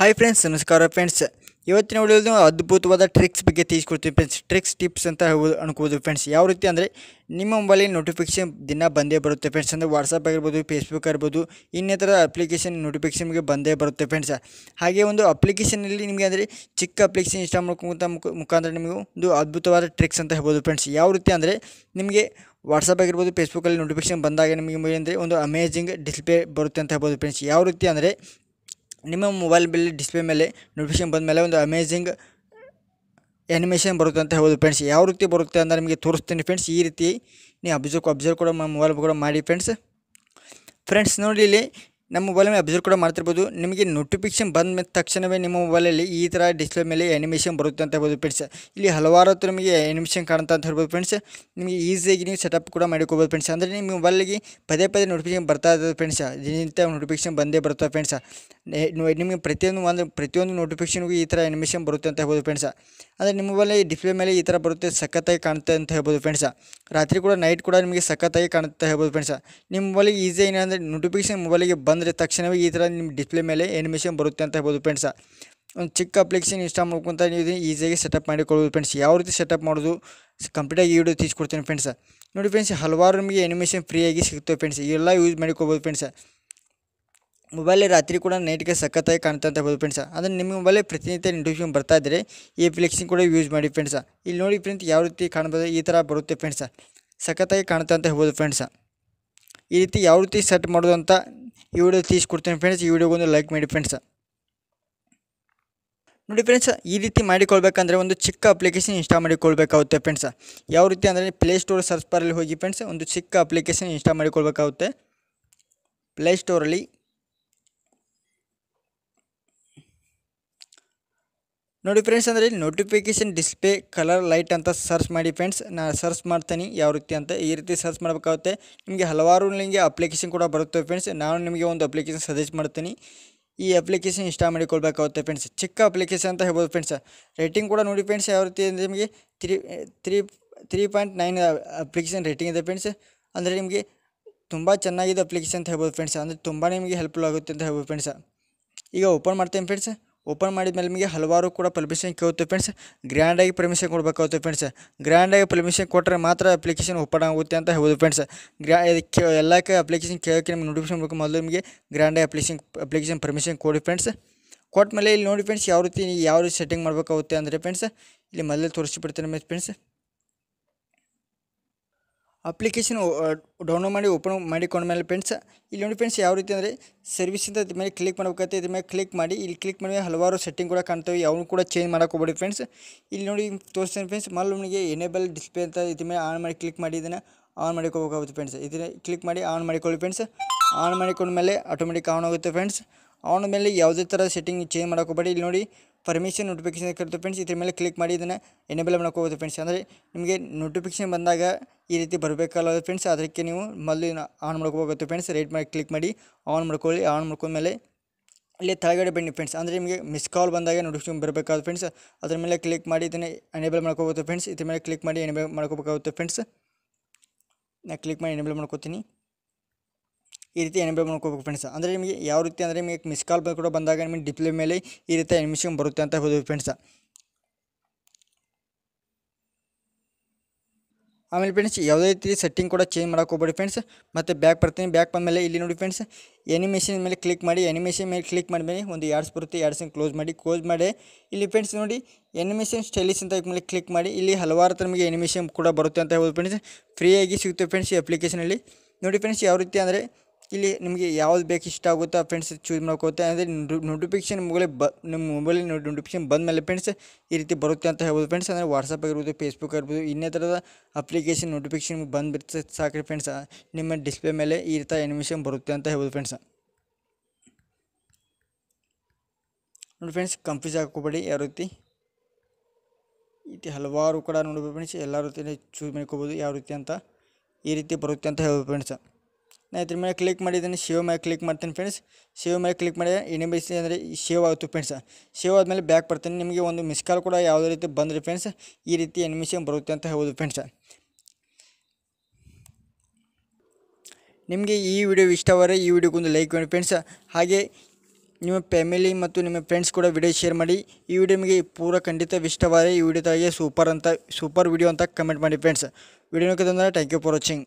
hi friends ನಮಸ್ಕಾರ friends ಇವತ್ತಿನ ವಿಡಿಯೋದಲ್ಲಿ ಅದ್ಭುತವಾದ ಟ್ರಿಕ್ಸ್ ಬಗ್ಗೆ ತೀಸ್ಕೊಡ್ತೀವಿ ಫ್ರೆಂಡ್ಸ್ ಟ್ರಿಕ್ಸ್ ಟಿಪ್ಸ್ ಅಂತ ಅನ್ಕೋಬೋದು ಫ್ರೆಂಡ್ಸ್ ಯಾವ ರೀತಿ ಅಂದರೆ ನಿಮ್ಮ ಮೊಬೈಲಿನ ನೋಟಿಫಿಕೇಷನ್ ದಿನ ಬಂದೇ ಬರುತ್ತೆ ಫ್ರೆಂಡ್ಸ್ ಅಂದರೆ ವಾಟ್ಸಪ್ ಆಗಿರ್ಬೋದು ಫೇಸ್ಬುಕ್ ಇರ್ಬೋದು ಇನ್ನಿತರ ಅಪ್ಲಿಕೇಶನ್ ನೋಟಿಫಿಕೇಷನ್ಗೆ ಬಂದೇ ಬರುತ್ತೆ ಫ್ರೆಂಡ್ಸ್ ಹಾಗೆ ಒಂದು ಅಪ್ಲಿಕೇಶನಲ್ಲಿ ನಿಮಗೆ ಅಂದರೆ ಚಿಕ್ಕ ಅಪ್ಲಿಕೇಶನ್ ಇಷ್ಟ ಮಾಡ್ಕೊಂತ ಮುಖಾಂತರ ನಿಮಗೆ ಒಂದು ಅದ್ಭುತವಾದ ಟ್ರಿಕ್ಸ್ ಅಂತ ಹೇಳ್ಬೋದು ಫ್ರೆಂಡ್ಸ್ ಯಾವ ರೀತಿ ಅಂದರೆ ನಿಮಗೆ ವಾಟ್ಸಪ್ ಆಗಿರ್ಬೋದು ಫೇಸ್ಬುಕ್ಕಲ್ಲಿ ನೋಟಿಫಿಕೇಶನ್ ಬಂದಾಗ ನಿಮಗೆ ಅಂದರೆ ಒಂದು ಅಮೇಜಿಂಗ್ ಡಿಸ್ಪ್ಲೇ ಬರುತ್ತೆ ಅಂತ ಹೇಳ್ಬೋದು ಫ್ರೆಂಡ್ಸ್ ಯಾವ ರೀತಿ ಅಂದರೆ ನಿಮ್ಮ ಮೊಬೈಲ್ ಬಿಲ್ ಡಿಸ್ಪ್ಲೇ ಮೇಲೆ ನೋಟಿಫಿಕೇಶನ್ ಬಂದ ಮೇಲೆ ಒಂದು ಅಮೇಝಿಂಗ್ ಆ್ಯನಿಮೇಷನ್ ಬರುತ್ತೆ ಅಂತ ಹೇಳ್ಬೋದು ಫ್ರೆಂಡ್ಸ್ ಯಾವ ರೀತಿ ಬರುತ್ತೆ ಅಂತ ನಿಮಗೆ ತೋರಿಸ್ತೀನಿ ಫ್ರೆಂಡ್ಸ್ ಈ ರೀತಿ ನೀವು ಅಬ್ಸರ್ವ್ ಅಬ್ಸರ್ವ್ ಕೂಡ ಮೊಬೈಲ್ ಕೂಡ ಮಾಡಿ ಫ್ರೆಂಡ್ಸ್ ಫ್ರೆಂಡ್ಸ್ ನೋಡಿ ಇಲ್ಲಿ ನಮ್ಮ ಮೊಬೈಲಲ್ಲಿ ಅಬ್ಸರ್ವ್ ಕೂಡ ಮಾಡ್ತಿರ್ಬೋದು ನಿಮಗೆ ನೋಟಿಫಿಕೇಶನ್ ಬಂದ ತಕ್ಷಣವೇ ನಿಮ್ಮ ಮೊಬೈಲಲ್ಲಿ ಈ ಥರ ಡಿಸ್ಪ್ಲೇ ಮೇಲೆ ಆ್ಯನಿಮೇಷನ್ ಬರುತ್ತೆ ಅಂತ ಹೇಳ್ಬೋದು ಫ್ರೆಂಡ್ಸ್ ಇಲ್ಲಿ ಹಲವಾರು ಹತ್ರ ನಿಮಗೆ ಆ್ಯನಿಮೇಷನ್ ಕಾಣುತ್ತೆ ಅಂತ ಹೇಳ್ಬೋದು ಫ್ರೆಂಡ್ಸ್ ನಿಮಗೆ ಈಸಿಯಾಗಿ ನೀವು ಸೆಟಪ್ ಕೂಡ ಮಾಡಿಕೋಬೋದು ಫ್ರೆಂಡ್ಸ್ ಅಂದರೆ ನಿಮ್ಮ ಮೊಬೈಲಿಗೆ ಪದೇ ಪದೇ ನೋಟಿಫಿಕೇಶನ್ ಬರ್ತಾ ಇರ್ತದೆ ಫ್ರೆಂಡ್ಸ್ ದಿನನಿತ್ಯ ನೋಟಿಫಿಕೇಶನ್ ಬಂದೇ ಬರ್ತದೆ ಫ್ರೆಂಡ್ಸ್ ನಿಮಗೆ ಪ್ರತಿಯೊಂದು ಒಂದು ಪ್ರತಿಯೊಂದು ನೋಟಿಫಿಕೇಶನ್ಗೂ ಈ ಥರ ಆ್ಯನಿಮೇಷನ್ ಬರುತ್ತೆ ಅಂತ ಹೇಳ್ಬೋದು ಫ್ರೆಂಡ್ಸ್ ಅಂದರೆ ನಿಮ್ಮ ಮೊಬೈಲ್ ಡಿಸ್ಪ್ಲೇ ಮೇಲೆ ಈ ಥರ ಬರುತ್ತೆ ಸಖತ್ತಾಗಿ ಕಾಣುತ್ತೆ ಅಂತ ಹೇಳ್ಬೋದು ಫ್ರೆಂಡ್ಸ್ ರಾತ್ರಿ ಕೂಡ ನೈಟ್ ಕೂಡ ನಿಮಗೆ ಸಖತ್ತಾಗಿ ಕಾಣುತ್ತೆ ಹೇಳ್ಬೋದು ಫ್ರೆಂಡ್ಸ್ ನಿಮ್ಮ ಮೊಬೈಲಿಗೆ ಈಸಿ ಏನಂದರೆ ನೋಟಿಫಿಕೇಶನ್ ಮೊಬೈಲಿಗೆ ಬಂದು ಅಂದರೆ ತಕ್ಷಣವೇ ಈ ಥರ ನಿಮ್ಮ ಡಿಸ್ಪ್ಲೇ ಮೇಲೆ ಎನಿಮೇಷನ್ ಬರುತ್ತೆ ಅಂತ ಹೇಳ್ಬೋದು ಫ್ರೆಂಡ್ಸ ಒಂದು ಚಿಕ್ಕ ಅಪ್ಲಿಕೇಶನ್ ಇನ್ಸ್ಟಾಲ್ ಮಾಡ್ಕೊಂತ ನೀವು ಈಸಿಯಾಗಿ ಸೆಟಪ್ ಮಾಡಿಕೊಳ್ಬೋದು ಫ್ರೆಂಡ್ಸ್ ಯಾವ ರೀತಿ ಸೆಟಪ್ ಮಾಡೋದು ಕಂಪ್ಲೀಟಾಗಿ ವಿಡಿಯೋ ತೀಸ್ಕೊಡ್ತೀನಿ ಫ್ರೆಂಡ್ಸ್ ನೋಡಿ ಫ್ರೆಂಡ್ಸ್ ಹಲವಾರು ನಿಮಗೆ ಎನಿಮೇಷನ್ ಫ್ರೀಯಾಗಿ ಸಿಗುತ್ತೆ ಫ್ರೆಂಡ್ಸ್ ಎಲ್ಲ ಯೂಸ್ ಮಾಡಿಕೊಳ್ಬೋದು ಫ್ರೆಂಡ್ಸ್ ಮೊಬೈಲ್ ರಾತ್ರಿ ಕೂಡ ನೈಟ್ಗೆ ಸಖತ್ತಾಗಿ ಕಾಣ್ತಾ ಅಂತ ಹೇಳ್ಬೋದು ಫ್ರೆಂಡ್ಸ ಅಂದರೆ ನಿಮ್ಮ ಮೊಬೈಲೇ ಪ್ರತಿನಿತ್ಯ ನೋಟಿಫಿಕೇಶನ್ ಬರ್ತಾ ಇದ್ದರೆ ಈ ಅಪ್ಲಿಕೇಶನ್ ಕೂಡ ಯೂಸ್ ಮಾಡಿ ಫ್ರೆಂಡ್ಸ ಇಲ್ಲಿ ನೋಡಿ ಫ್ರೆಂಡ್ಸ್ ಯಾವ ರೀತಿ ಕಾಣ್ಬೋದು ಈ ಥರ ಬರುತ್ತೆ ಫ್ರೆಂಡ್ಸ ಸಖತ್ತಾಗಿ ಕಾಣ್ತಾ ಅಂತ ಹೇಳ್ಬೋದು ಫ್ರೆಂಡ್ಸ ಈ ರೀತಿ ಯಾವ ರೀತಿ ಸೆಟ್ ಮಾಡೋದು ಅಂತ ಈ ವಿಡಿಯೋ ತೀಸ್ಕೊಡ್ತೀನಿ ಫ್ರೆಂಡ್ಸ್ ಈ ವಿಡಿಯೋಗೊಂದು ಲೈಕ್ ಮಾಡಿ ಫ್ರೆಂಡ್ಸ್ ನೋಡಿ ಫ್ರೆಂಡ್ಸ್ ಈ ರೀತಿ ಮಾಡಿಕೊಳ್ಬೇಕಂದ್ರೆ ಒಂದು ಚಿಕ್ಕ ಅಪ್ಲಿಕೇಶನ್ ಇನ್ಸ್ಟಾಲ್ ಮಾಡಿಕೊಳ್ಬೇಕಾಗುತ್ತೆ ಫ್ರೆಂಡ್ಸ್ ಯಾವ ರೀತಿ ಅಂದರೆ ಪ್ಲೇಸ್ಟೋರ್ ಸರ್ಚ್ ಪರಲ್ಲಿ ಹೋಗಿ ಫ್ರೆಂಡ್ಸ್ ಒಂದು ಚಿಕ್ಕ ಅಪ್ಲಿಕೇಶನ್ ಇನ್ಸ್ಟಾಲ್ ಮಾಡಿಕೊಳ್ಬೇಕಾಗುತ್ತೆ ಪ್ಲೇಸ್ಟೋರಲ್ಲಿ ನೋಡಿ ಫ್ರೆಂಡ್ಸ್ ಅಂದರೆ notification notification display colour light ಅಂತ ಸರ್ಚ್ ಮಾಡಿ ಫ್ರೆಂಡ್ಸ್ ನಾನು ಸರ್ಚ್ ಮಾಡ್ತೀನಿ ಯಾವ ರೀತಿ ಅಂತ ಈ ರೀತಿ ಸರ್ಚ್ ಮಾಡಬೇಕಾಗುತ್ತೆ ನಿಮಗೆ ಹಲವಾರು ನಿಮಗೆ ಅಪ್ಲಿಕೇಶನ್ ಕೂಡ ಬರುತ್ತೆ ಫ್ರೆಂಡ್ಸ್ ನಾನು ನಿಮಗೆ ಒಂದು ಅಪ್ಲಿಕೇಶನ್ ಸಜೆಸ್ಟ್ ಮಾಡ್ತೀನಿ ಈ ಅಪ್ಲಿಕೇಶನ್ ಇನ್ಸ್ಟಾಲ್ ಮಾಡಿಕೊಳ್ಬೇಕಾಗುತ್ತೆ ಫ್ರೆಂಡ್ಸ್ ಚಿಕ್ಕ ಅಪ್ಲಿಕೇಶನ್ ಅಂತ ಹೇಳ್ಬೋದು ಫ್ರೆಂಡ್ಸ್ ರೇಟಿಂಗ್ ಕೂಡ ನೋಡಿ ಫ್ರೆಂಡ್ಸ್ ಯಾವ ರೀತಿ ಅಂದರೆ ನಿಮಗೆ three three three point nine application rating ಇದೆ ಫ್ರೆಂಡ್ಸ್ ಅಂದರೆ ನಿಮಗೆ ತುಂಬ ಚೆನ್ನಾಗಿದೆ ಅಪ್ಲಿಕೇಶನ್ ಅಂತ ಹೇಳ್ಬೋದು ಫ್ರೆಂಡ್ಸ್ ಅಂದರೆ ತುಂಬ ನಿಮಗೆ ಹೆಲ್ಪ್ಫುಲ್ ಆಗುತ್ತೆ ಅಂತ ಹೇಳ್ಬೋದು ಫ್ರೆಂಡ್ಸ್ ಈಗ ಓಪನ್ ಮಾಡ್ತೇನೆ ಫ್ರೆಂಡ್ಸ್ ಓಪನ್ ಮಾಡಿದ ಮೇಲೆ ನಿಮಗೆ ಹಲವಾರು ಕೂಡ ಪರ್ಮಿಷನ್ ಕೇಳುತ್ತೆ ಫ್ರೆಂಡ್ಸ್ ಗ್ರ್ಯಾಂಡಾಗಿ ಪರ್ಮಿಷನ್ ಕೊಡಬೇಕಾಗುತ್ತೆ ಫ್ರೆಂಡ್ಸ್ ಗ್ರ್ಯಾಂಡಾಗಿ ಪರ್ಮಿಷನ್ ಕೊಟ್ಟರೆ ಮಾತ್ರ ಅಪ್ಲಿಕೇಶನ್ ಓಪನ್ ಆಗುತ್ತೆ ಅಂತ ಹೇಳ್ಬೋದು ಫ್ರೆಂಡ್ಸ್ ಗ್ರ್ಯಾ ಇದಕ್ಕೆ ಎಲ್ಲಕ್ಕೆ ಅಪ್ಲಿಕೇಶನ್ ಕೇಳೋಕ್ಕೆ ನಿಮಗೆ ನೋಟಿಫಿಕೇಶನ್ ಬೇಕು ಮೊದಲು ನಿಮಗೆ ಗ್ರ್ಯಾಂಡಾಗಿ ಅಪ್ಲಿಕೇಶನ್ ಅಪ್ಲಿಕೇಶನ್ ಪರ್ಮಿಷನ್ ಕೊಡಿ ಫ್ರೆಂಡ್ಸ್ ಕೊಟ್ಟ ಮೇಲೆ ಇಲ್ಲಿ ನೋಡಿ ಫ್ರೆಂಡ್ಸ್ ಯಾವ ರೀತಿ ಯಾವ ರೀತಿ ಸೆಟ್ಟಿಂಗ್ ಮಾಡಬೇಕಾಗುತ್ತೆ ಅಂದರೆ ಫ್ರೆಂಡ್ಸ್ ಇಲ್ಲಿ ಮೊದಲೇ ತೋರಿಸಿಬಿಡ್ತೀನಿ ಫ್ರೆಂಡ್ಸ್ ಅಪ್ಲಿಕೇಶನ್ ಡೌನ್ಲೋಡ್ ಮಾಡಿ ಓಪನ್ ಮಾಡಿಕೊಂಡ ಮೇಲೆ ಫ್ರೆಂಡ್ಸ್ ಇಲ್ಲಿ ನೋಡಿ ಫ್ರೆಂಡ್ಸ್ ಯಾವ ರೀತಿ ಅಂದರೆ ಸರ್ವಿಸಿಂದ ಇದ್ರ ಮೇಲೆ ಕ್ಲಿಕ್ ಮಾಡಬೇಕಾಗುತ್ತೆ ಇದ್ರ ಮೇಲೆ ಕ್ಲಿಕ್ ಮಾಡಿ ಇಲ್ಲಿ ಕ್ಲಿಕ್ ಮಾಡಿದ್ರೆ ಹಲವಾರು ಸೆಟ್ಟಿಂಗ್ ಕೂಡ ಕಾಣ್ತವೆ ಅವನು ಕೂಡ ಚೇಂಜ್ ಹೋಗ್ಬೇಡಿ ಫ್ರೆಂಡ್ಸ್ ಇಲ್ಲಿ ನೋಡಿ ತೋರಿಸ್ತೇನೆ ಫ್ರೆಂಡ್ಸ್ ನಿಮಗೆ ಎನೇಬಲ್ ಡಿಸ್ಪ್ಲೇ ಅಂತ ಇದ್ರ ಮೇಲೆ ಆನ್ ಮಾಡಿ ಕ್ಲಿಕ್ ಮಾಡಿ ಇದನ್ನು ಆನ್ ಮಾಡಿಕೋಬೇಕಾಗುತ್ತೆ ಫ್ರೆಂಡ್ಸ್ ಇದನ್ನ ಕ್ಲಿಕ್ ಮಾಡಿ ಆನ್ ಮಾಡಿಕೊಳ್ಳಿ ಫ್ರೆಂಡ್ಸ್ ಆನ್ ಮಾಡಿಕೊಂಡ ಮೇಲೆ ಆಟೋಮೆಟಿಕ್ ಆನ್ ಆಗುತ್ತೆ ಫ್ರೆಂಡ್ಸ್ ಆನ್ ಮೇಲೆ ಯಾವುದೇ ಥರ ಸೆಟ್ಟಿಂಗ್ ಚೇಂಜ್ ಮಾಡೋಕೋಬೇಡಿ ಇಲ್ಲಿ ನೋಡಿ ಪರ್ಮಿಷನ್ ನೋಟಿಫಿಕೇಶನ್ ಕರೆದು ಫ್ರೆಂಡ್ಸ್ ಇದ್ರ ಮೇಲೆ ಕ್ಲಿಕ್ ಮಾಡಿ ಇದನ್ನು ಎನೇಬಲ್ ಮಾಡ್ಕೋಬೋದು ಫ್ರೆಂಡ್ಸ್ ಅಂದರೆ ನಿಮಗೆ ನೋಟಿಫಿಕೇಶನ್ ಬಂದಾಗ ಈ ರೀತಿ ಬರಬೇಕಲ್ಲ ಫ್ರೆಂಡ್ಸ್ ಅದಕ್ಕೆ ನೀವು ಮೊದಲು ಆನ್ ಮಾಡ್ಕೋಬೇಕು ಫ್ರೆಂಡ್ಸ್ ರೇಟ್ ಮಾಡಿ ಕ್ಲಿಕ್ ಮಾಡಿ ಆನ್ ಮಾಡ್ಕೊಳ್ಳಿ ಆನ್ ಮಾಡ್ಕೊಂಡ್ಮೇಲೆ ಇಲ್ಲಿ ತಳಗಡೆ ಬನ್ನಿ ಫ್ರೆಂಡ್ಸ್ ಅಂದರೆ ನಿಮಗೆ ಮಿಸ್ ಕಾಲ್ ಬಂದಾಗ ನೋಟಿಫಿಕೇಶನ್ ಬರಬೇಕಾಗುತ್ತೆ ಫ್ರೆಂಡ್ಸ್ ಅದ್ರ ಮೇಲೆ ಕ್ಲಿಕ್ ಮಾಡಿ ಇದನ್ನು ಎನೇಬಲ್ ಮಾಡ್ಕೋಬೋದು ಫ್ರೆಂಡ್ಸ್ ಇದ್ರ ಮೇಲೆ ಕ್ಲಿಕ್ ಮಾಡಿ ಎನೇಬಲ್ ಮಾಡ್ಕೋಬೇಕಾಗುತ್ತೆ ಫ್ರೆಂಡ್ಸ್ ನಾನು ಕ್ಲಿಕ್ ಮಾಡಿ ಎನೇಬಲ್ ಮಾಡ್ಕೋತೀನಿ ಈ ರೀತಿ ಎನಿಮೇಟ್ ಮಾಡ್ಕೋಬೇಕು ಫ್ರೆಂಡ್ಸ್ ಅಂದರೆ ನಿಮಗೆ ಯಾವ ರೀತಿ ಅಂದರೆ ನಿಮಗೆ ಮಿಸ್ ಕಾಲ್ ಕೂಡ ಬಂದಾಗ ನಿಮಗೆ ಡಿಪ್ಲೇ ಮೇಲೆ ಈ ರೀತಿ ಎನಿಮೇಷನ್ ಬರುತ್ತೆ ಅಂತ ಹೋದ್ವಿ ಫ್ರೆಂಡ್ಸ್ ಆಮೇಲೆ ಫ್ರೆಂಡ್ಸ್ ಯಾವುದೇ ರೀತಿ ಸೆಟ್ಟಿಂಗ್ ಕೂಡ ಚೇಂಜ್ ಮಾಡೋಕೆ ಹೋಗ್ಬೇಡಿ ಫ್ರೆಂಡ್ಸ್ ಮತ್ತು ಬ್ಯಾಕ್ ಬರ್ತೀನಿ ಬ್ಯಾಕ್ ಮೇಲೆ ಇಲ್ಲಿ ನೋಡಿ ಫ್ರೆಂಡ್ಸ್ ಎನಿಮೇಷನ್ ಮೇಲೆ ಕ್ಲಿಕ್ ಮಾಡಿ ಎನಿಮೇಷನ್ ಮೇಲೆ ಕ್ಲಿಕ್ ಮಾಡಿದ್ಮೇಲೆ ಒಂದು ಯಾಡ್ಸ್ ಬರುತ್ತೆ ಯಾಡ್ಸನ್ನು ಕ್ಲೋಸ್ ಮಾಡಿ ಕ್ಲೋಸ್ ಮಾಡಿ ಇಲ್ಲಿ ಫ್ರೆಂಡ್ಸ್ ನೋಡಿ ಎನಿಮೇಷನ್ ಸ್ಟೈಲಿಸ್ ಅಂತ ಮೇಲೆ ಕ್ಲಿಕ್ ಮಾಡಿ ಇಲ್ಲಿ ಹಲವಾರು ಥರ ನಿಮಗೆ ಎನಿಮೇಷನ್ ಕೂಡ ಬರುತ್ತೆ ಅಂತ ಹೇಳ್ಬೋದು ಫ್ರೆಂಡ್ಸ್ ಫ್ರೀಯಾಗಿ ಸಿಗುತ್ತೆ ಫ್ರೆಂಡ್ಸ್ ಈ ಅಪ್ಲಿಕೇಶನಲ್ಲಿ ನೋಡಿ ಫ್ರೆಂಡ್ಸ್ ಯಾವ ರೀತಿ ಅಂದರೆ ಇಲ್ಲಿ ನಿಮಗೆ ಯಾವ್ದು ಬೇಕು ಇಷ್ಟ ಆಗುತ್ತೋ ಫ್ರೆಂಡ್ಸ್ ಚೂಸ್ ಮಾಡ್ಕೋತಾ ಅಂದರೆ ನೋಟಿಫಿಕೇಶನ್ ಮೊಬೈಲ್ ಬ ನಿಮ್ಮ ಮೊಬೈಲ್ ನೋಟಿಫಿಕೇಶನ್ ಬಂದ ಮೇಲೆ ಫ್ರೆಂಡ್ಸ್ ಈ ರೀತಿ ಬರುತ್ತೆ ಅಂತ ಹೇಳ್ಬೋದು ಫ್ರೆಂಡ್ಸ್ ಅಂದರೆ ವಾಟ್ಸಪ್ ಆಗಿರ್ಬೋದು ಫೇಸ್ಬುಕ್ ಇರ್ಬೋದು ಇನ್ನೇ ಥರದ ಅಪ್ಲಿಕೇಶನ್ ನೋಟಿಫಿಕೇಶನ್ ಬಂದುಬಿಡ್ತದೆ ಸಾಕ್ರಿ ಫ್ರೆಂಡ್ಸ್ ನಿಮ್ಮ ಡಿಸ್ಪ್ಲೇ ಮೇಲೆ ಈ ರೀತಿ ಅನಿಮೇಷನ್ ಬರುತ್ತೆ ಅಂತ ಹೇಳ್ಬೋದು ಫ್ರೆಂಡ್ಸ್ ನೋಡಿ ಫ್ರೆಂಡ್ಸ್ ಕನ್ಫ್ಯೂಸ್ ಹಾಕೋಬೇಡಿ ಯಾವ ರೀತಿ ರೀತಿ ಹಲವಾರು ಕೂಡ ನೋಡ್ಬೋದು ಫ್ರೆಂಡ್ಸ್ ಎಲ್ಲ ರೀತಿಯಲ್ಲಿ ಚೂಸ್ ಮಾಡ್ಕೋಬೋದು ಯಾವ ರೀತಿ ಅಂತ ಈ ರೀತಿ ಬರುತ್ತೆ ಅಂತ ಹೇಳ್ಬೋದು ಫ್ರೆಂಡ್ಸ್ ನಾನು ಇದ್ರ ಮೇಲೆ ಕ್ಲಿಕ್ ಮಾಡಿದ್ದೀನಿ ಶೇವ್ ಮೇಲೆ ಕ್ಲಿಕ್ ಮಾಡ್ತೀನಿ ಫ್ರೆಂಡ್ಸ್ ಶೇವ್ ಮೇಲೆ ಕ್ಲಿಕ್ ಮಾಡಿ ಎನಿಮೇಸಿ ಅಂದರೆ ಶೇವ್ ಆಯಿತು ಫ್ರೆಂಡ್ಸ್ ಸೇವ್ ಆದಮೇಲೆ ಬ್ಯಾಕ್ ಬರ್ತೀನಿ ನಿಮಗೆ ಒಂದು ಮಿಸ್ ಕಾಲ್ ಕೂಡ ಯಾವುದೇ ರೀತಿ ಬಂದರೆ ಫ್ರೆಂಡ್ಸ್ ಈ ರೀತಿ ಎನಿಮೇಷನ್ ಬರುತ್ತೆ ಅಂತ ಹೇಳೋದು ಫ್ರೆಂಡ್ಸ್ ನಿಮಗೆ ಈ ವಿಡಿಯೋ ಇಷ್ಟವಾದರೆ ಈ ವಿಡಿಯೋಗೊಂದು ಲೈಕ್ ಮಾಡಿ ಫ್ರೆಂಡ್ಸ್ ಹಾಗೆ ನಿಮ್ಮ ಫ್ಯಾಮಿಲಿ ಮತ್ತು ನಿಮ್ಮ ಫ್ರೆಂಡ್ಸ್ ಕೂಡ ವಿಡಿಯೋ ಶೇರ್ ಮಾಡಿ ಈ ವಿಡಿಯೋ ನಿಮಗೆ ಪೂರ ಖಂಡಿತ ಇಷ್ಟವಾದರೆ ಈ ವಿಡಿಯೋದಾಗೆ ಸೂಪರ್ ಅಂತ ಸೂಪರ್ ವಿಡಿಯೋ ಅಂತ ಕಮೆಂಟ್ ಮಾಡಿ ಫ್ರೆಂಡ್ಸ್ ವಿಡಿಯೋ ನೋಡಿದ್ರೆ ಥ್ಯಾಂಕ್ ಯು ಫಾರ್ ವಾಚಿಂಗ್